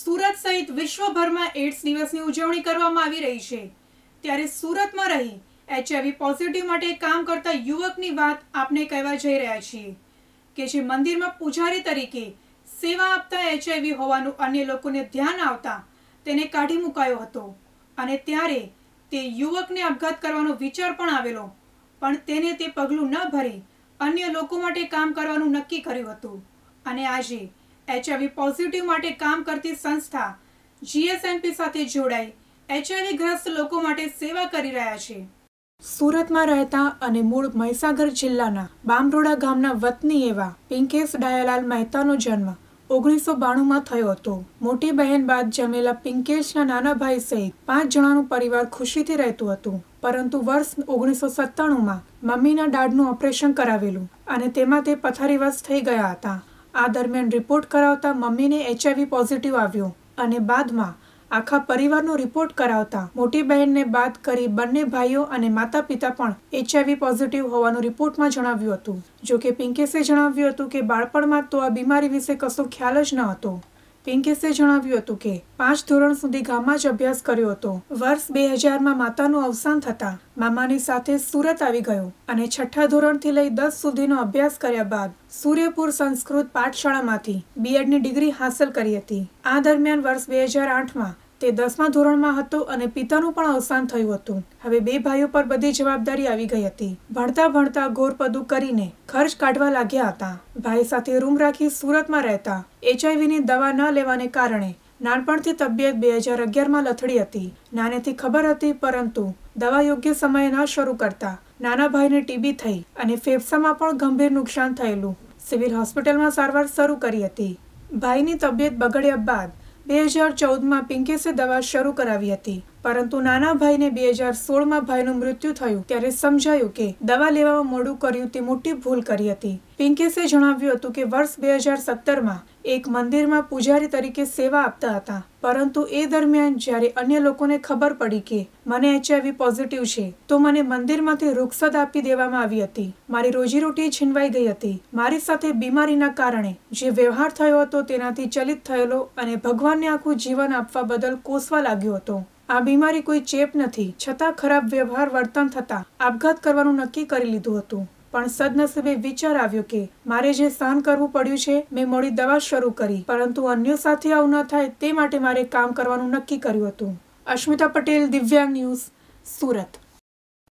સુરત સહિત વિશ્વભરમાં એડ્સ દિવસની ઉજવણી કરવામાં આવી રહી છે ત્યારે સુરતમાં રહી એચઆઈવી પોઝિટિવ માટે કામ કરતા યુવકની વાત આપને કહેવા જઈ રહ્યા છીએ કે જે મંદિરમાં પૂજારી તરીકે સેવા આપતા એચઆઈવી હોવાનું અન્ય લોકોને ધ્યાન આવતા તેને કાઢી મુકાયો હતો અને ત્યારે તે યુવકને આપઘાત કરવાનો વિચાર પણ આવેલો પણ તેને તે પગલું ન ભરી અન્ય લોકો માટે કામ કરવાનું નક્કી કર્યું હતું અને આજે એચઆઈવી પોઝિટિવ માટે કામ કરતી સંસ્થા જીએસએમપી સાથે જોડાઈ એચઆઈવી ગ્રસ્ત લોકો માટે સેવા કરી રહ્યા છે સુરતમાં રહેતા અને મૂળ મહીસાગર જિલ્લાના બામરોડા ગામના વતની એવા પિંકેશ ડાયાલાલ મહેતાનો જન્મ ઓગણીસો બાણુંમાં થયો હતો મોટી બહેન બાદ જન્મેલા પિંકેશના નાના ભાઈ સહિત પાંચ જણાનું પરિવાર ખુશીથી રહેતું હતું પરંતુ વર્ષ ઓગણીસો સત્તાણુંમાં મમ્મીના દાઢનું ઓપરેશન કરાવેલું અને તેમાં તે પથારીવાસ થઈ ગયા હતા આ દરમિયાન રિપોર્ટ કરાવતા મમ્મીને એચઆઈવી પોઝિટિવ આવ્યો અને બાદમાં આખા પરિવારનો રિપોર્ટ કરાવતા મોટી બહેનને બાદ કરી બંને ભાઈઓ અને માતા પિતા પણ એચઆઈવી પોઝિટિવ હોવાનું રિપોર્ટમાં જણાવ્યું હતું જો કે પિંકેશે જણાવ્યું હતું કે બાળપણમાં તો આ બીમારી વિશે કશો ખ્યાલ જ ન હતો પેન્કેસે જણાવ્યું હતું કે પાંચ ધોરણ સુધી ગામમાં જ અભ્યાસ કર્યો હતો વર્ષ બે હજારમાં માતાનું અવસાન થતાં મામાની સાથે સુરત આવી ગયો અને છઠ્ઠા ધોરણથી લઈ દસ સુધીનો અભ્યાસ કર્યા બાદ સૂર્યપુર સંસ્કૃત પાઠશાળામાંથી બીએડની ડિગ્રી હાંસલ કરી હતી આ દરમિયાન વર્ષ બે હજાર આઠમાં તે દસમા ધોરણમાં હતો અને પિતાનું પણ અવસાન થયું હતું હવે બે ભાઈઓ પર બધી જવાબદારી આવી ગઈ હતી ભણતા ભણતા ગોરપદું કરીને ખર્ચ કાઢવા લાગ્યા હતા ભાઈ સાથે રૂમ રાખી સુરતમાં રહેતા એચઆઈવીની દવા ન લેવાને કારણે નાનપણથી તબિયત બે હજાર અગિયારમાં લથડી હતી નાનેથી ખબર હતી પરંતુ દવા યોગ્ય સમયે ન શરૂ કરતા નાના ભાઈને ટીબી થઈ અને ફેફસામાં પણ ગંભીર નુકસાન થયેલું સિવિલ હોસ્પિટલમાં સારવાર શરૂ કરી હતી ભાઈની તબિયત બગડ્યા બાદ બે હજાર ચૌદમાં પિંકેશે દવા શરૂ કરાવી હતી પરંતુ નાના ભાઈને બે હજાર સોળમાં ભાઈનું મૃત્યુ થયું ત્યારે સમજાયું કે દવા લેવામાં મોડું કર્યું તે મોટી ભૂલ કરી હતી પિંકેશે જણાવ્યું હતું કે વર્ષ બે હજાર સત્તરમાં એક મંદિરમાં પૂજારી તરીકે સેવા આપતા હતા પરંતુ એ દરમિયાન જ્યારે અન્ય લોકોને ખબર પડી કે મને એચઆઈવી પોઝિટિવ છે તો મને મંદિરમાંથી રૂખસદ આપી દેવામાં આવી હતી મારી રોજીરોટી છીનવાઈ ગઈ હતી મારી સાથે બીમારીના કારણે જે વ્યવહાર થયો હતો તેનાથી ચલિત થયેલો અને ભગવાનને આખું જીવન આપવા બદલ કોસવા લાગ્યો હતો આ બીમારી કોઈ ચેપ નથી છતાં ખરાબ વ્યવહાર વર્તન થતાં આપઘાત કરવાનું નક્કી કરી લીધું હતું પણ સદનસીબે વિચાર આવ્યો કે મારે જે સહન કરવું પડ્યું છે મેં મોડી દવા શરૂ કરી પરંતુ અન્ય સાથે આવું ન થાય તે માટે મારે કામ કરવાનું નક્કી કર્યું હતું અશ્મિતા પટેલ દિવ્યાંગ ન્યૂઝ સુરત